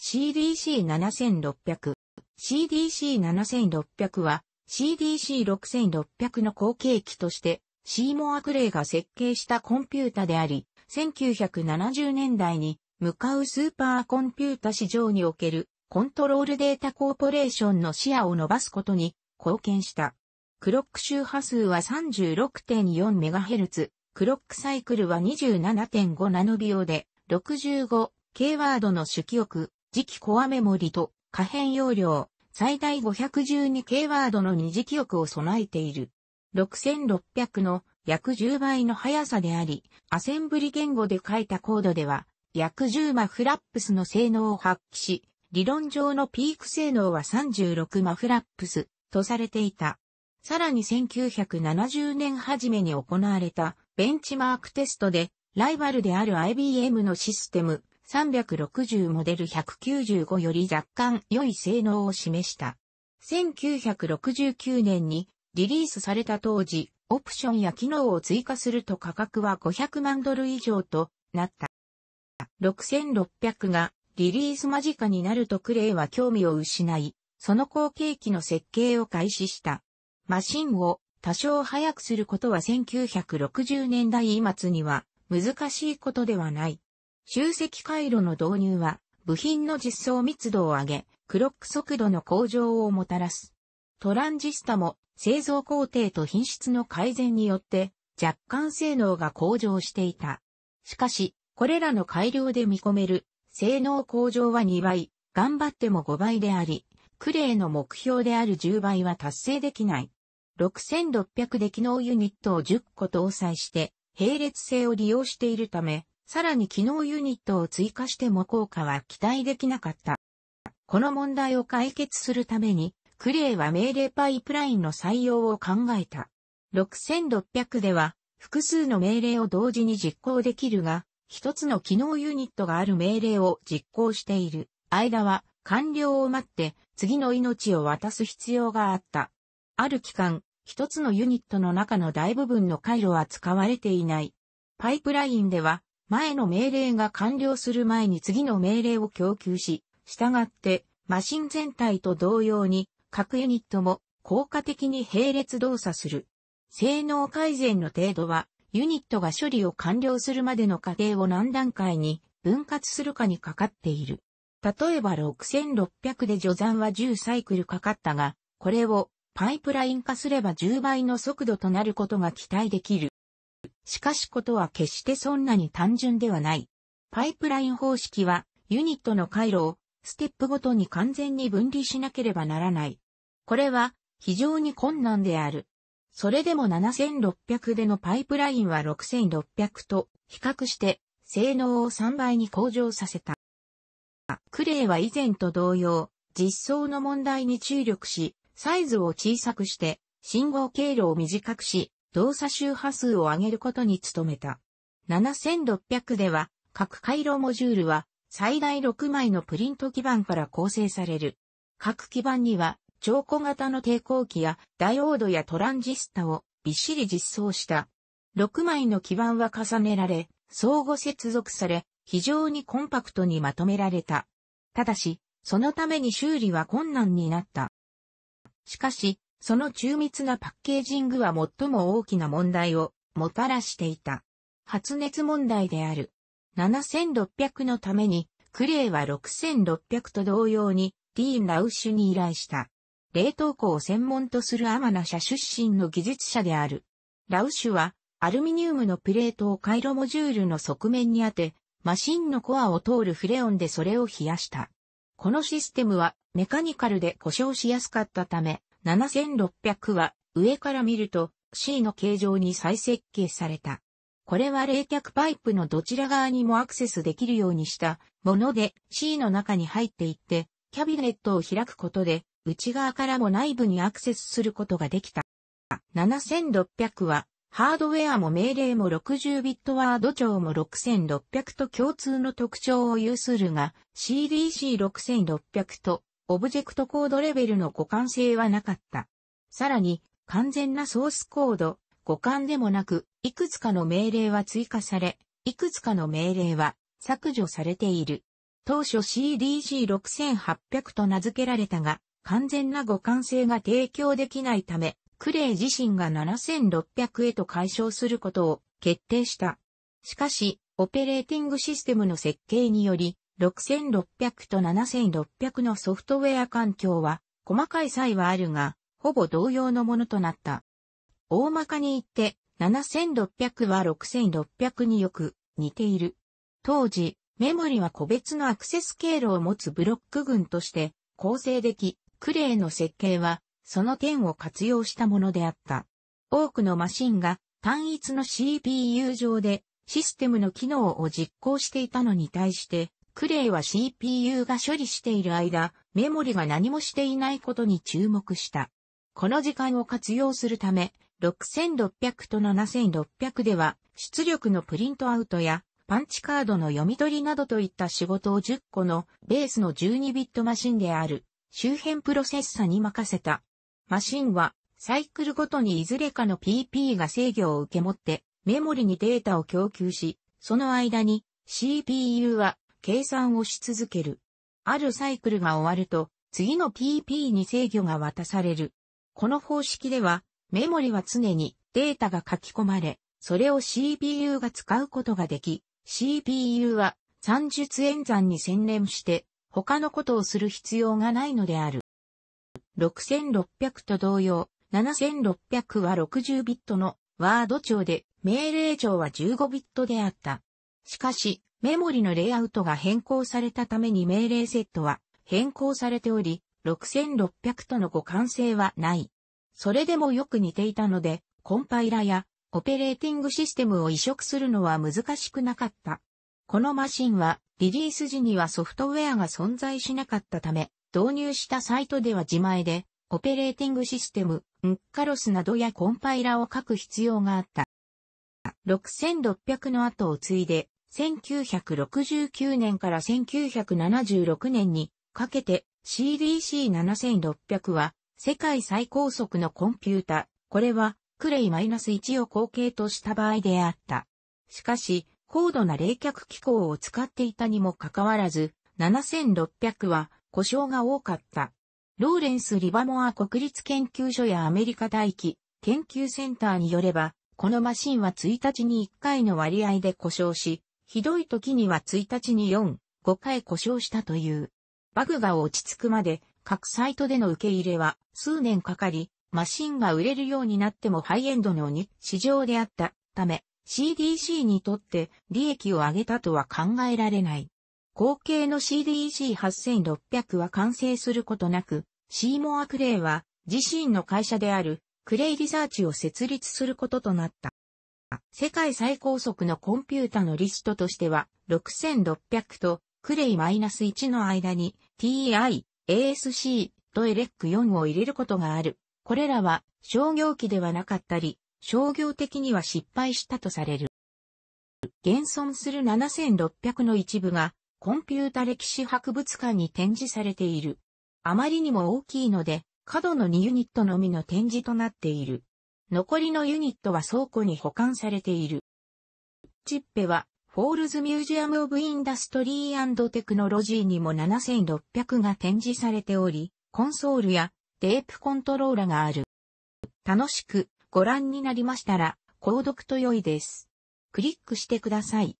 CDC7600。CDC7600 は CDC6600 の後継機としてシーモア・クレイが設計したコンピュータであり、1970年代に向かうスーパーコンピュータ市場におけるコントロールデータコーポレーションの視野を伸ばすことに貢献した。クロック周波数は 36.4MHz、クロックサイクルは27.5ナノ秒で、65K ワードの主記憶、次期コアメモリと可変容量、最大 512K ワードの二次記憶を備えている。6600の約10倍の速さであり、アセンブリ言語で書いたコードでは、約10マフラップスの性能を発揮し、理論上のピーク性能は36マフラップスとされていた。さらに1970年初めに行われたベンチマークテストで、ライバルである IBM のシステム、360モデル195より若干良い性能を示した。1969年にリリースされた当時、オプションや機能を追加すると価格は500万ドル以上となった。6600がリリース間近になるとクレイは興味を失い、その後継機の設計を開始した。マシンを多少早くすることは1960年代末には難しいことではない。集積回路の導入は、部品の実装密度を上げ、クロック速度の向上をもたらす。トランジスタも製造工程と品質の改善によって若干性能が向上していた。しかし、これらの改良で見込める性能向上は2倍、頑張っても5倍であり、クレイの目標である10倍は達成できない。6600で機能ユニットを10個搭載して、並列性を利用しているため、さらに機能ユニットを追加しても効果は期待できなかった。この問題を解決するために、クレイは命令パイプラインの採用を考えた。6600では、複数の命令を同時に実行できるが、一つの機能ユニットがある命令を実行している間は、完了を待って次の命を渡す必要があった。ある期間、一つのユニットの中の大部分の回路は使われていない。パイプラインでは前の命令が完了する前に次の命令を供給し、従って、マシン全体と同様に、各ユニットも効果的に並列動作する。性能改善の程度は、ユニットが処理を完了するまでの過程を何段階に分割するかにかかっている。例えば6600で序残は10サイクルかかったが、これをパイプライン化すれば10倍の速度となることが期待できる。しかしことは決してそんなに単純ではない。パイプライン方式は、ユニットの回路を、ステップごとに完全に分離しなければならない。これは、非常に困難である。それでも7600でのパイプラインは6600と比較して性能を3倍に向上させた。クレイは以前と同様、実装の問題に注力し、サイズを小さくして、信号経路を短くし、動作周波数を上げることに努めた。7600では、各回路モジュールは最大6枚のプリント基板から構成される。各基板には、超小型の抵抗器やダイオードやトランジスタをびっしり実装した。6枚の基板は重ねられ、相互接続され、非常にコンパクトにまとめられた。ただし、そのために修理は困難になった。しかし、その中密なパッケージングは最も大きな問題をもたらしていた。発熱問題である。7600のために、クレイは6600と同様に、ディーン・ラウシュに依頼した。冷凍庫を専門とするアマナ社出身の技術者である。ラウシュは、アルミニウムのプレートを回路モジュールの側面に当て、マシンのコアを通るフレオンでそれを冷やした。このシステムはメカニカルで故障しやすかったため、7600は上から見ると C の形状に再設計された。これは冷却パイプのどちら側にもアクセスできるようにしたもので C の中に入っていってキャビネットを開くことで内側からも内部にアクセスすることができた。7600はハードウェアも命令も60ビットワード帳も6600と共通の特徴を有するが CDC6600 とオブジェクトコードレベルの互換性はなかった。さらに、完全なソースコード、互換でもなく、いくつかの命令は追加され、いくつかの命令は削除されている。当初 CDG6800 と名付けられたが、完全な互換性が提供できないため、クレイ自身が7600へと解消することを決定した。しかし、オペレーティングシステムの設計により、6600と7600のソフトウェア環境は細かい差異はあるが、ほぼ同様のものとなった。大まかに言って、7600は6600によく似ている。当時、メモリは個別のアクセス経路を持つブロック群として構成でき、クレイの設計はその点を活用したものであった。多くのマシンが単一の CPU 上でシステムの機能を実行していたのに対して、クレイは CPU が処理している間、メモリが何もしていないことに注目した。この時間を活用するため、6600と7600では、出力のプリントアウトや、パンチカードの読み取りなどといった仕事を10個のベースの12ビットマシンである周辺プロセッサに任せた。マシンはサイクルごとにいずれかの PP が制御を受け持ってメモリにデータを供給し、その間に CPU は計算をし続ける。あるサイクルが終わると、次の PP に制御が渡される。この方式では、メモリは常にデータが書き込まれ、それを CPU が使うことができ、CPU は算術演算に専念して他のことをする必要がないのである。6600と同様、7600は60ビットのワード帳で命令帳は15ビットであった。しかし、メモリのレイアウトが変更されたために命令セットは変更されており、6600との互換性はない。それでもよく似ていたので、コンパイラやオペレーティングシステムを移植するのは難しくなかった。このマシンはリリース時にはソフトウェアが存在しなかったため、導入したサイトでは自前でオペレーティングシステム、ンッカロスなどやコンパイラを書く必要があった。6600の後を継いで1969年から1976年にかけて CDC7600 は世界最高速のコンピュータ、これはクレイ -1 を後継とした場合であった。しかし、高度な冷却機構を使っていたにもかかわらず、7600は故障が多かった。ローレンス・リバモア国立研究所やアメリカ大気研究センターによれば、このマシンは1日に1回の割合で故障し、ひどい時には1日に4、5回故障したという。バグが落ち着くまで、各サイトでの受け入れは数年かかり、マシンが売れるようになってもハイエンドのに市場であったため、CDC にとって利益を上げたとは考えられない。合計の CDC8600 は完成することなく、シーモア・クレイは自身の会社であるクレイリサーチを設立することとなった。世界最高速のコンピュータのリストとしては、6600とクレイ -1 の間に TI、ASC とエレック4を入れることがある。これらは商業機ではなかったり、商業的には失敗したとされる。現存する7600の一部がコンピュータ歴史博物館に展示されている。あまりにも大きいので、角の2ユニットのみの展示となっている。残りのユニットは倉庫に保管されている。チッペは、フォールズ・ミュージアム・オブ・インダストリー・テクノロジーにも7600が展示されており、コンソールやテープコントローラがある。楽しくご覧になりましたら、購読と良いです。クリックしてください。